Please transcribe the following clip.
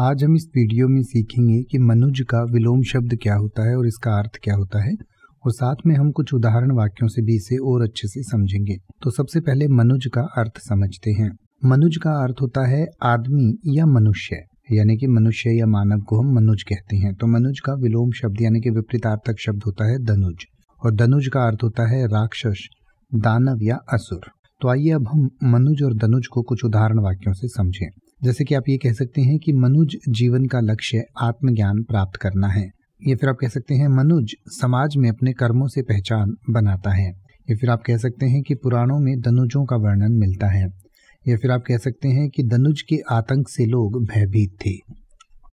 आज हम इस वीडियो में सीखेंगे कि मनुज का विलोम शब्द क्या होता है और इसका अर्थ क्या होता है और साथ में हम कुछ उदाहरण वाक्यों से भी इसे और अच्छे से समझेंगे तो सबसे पहले मनुज का अर्थ समझते हैं मनुज का अर्थ होता है आदमी या मनुष्य यानी कि मनुष्य या मानव को हम मनुज कहते हैं तो मनुज का विलोम शब्द यानी कि विपरीतार्थक शब्द होता है धनुज और धनुज का अर्थ होता है राक्षस दानव या असुर तो आइए अब हम मनुज और धनुज को कुछ उदाहरण वाक्यों से समझें जैसे कि आप ये कह सकते हैं कि मनुज जीवन का लक्ष्य आत्मज्ञान प्राप्त करना है ये फिर आप कह सकते हैं मनुज समाज में अपने कर्मों से पहचान बनाता है ये फिर आप कह सकते हैं कि पुराणों में दनुजों का वर्णन मिलता है या फिर आप कह सकते हैं कि दनुज के आतंक से लोग भयभीत थे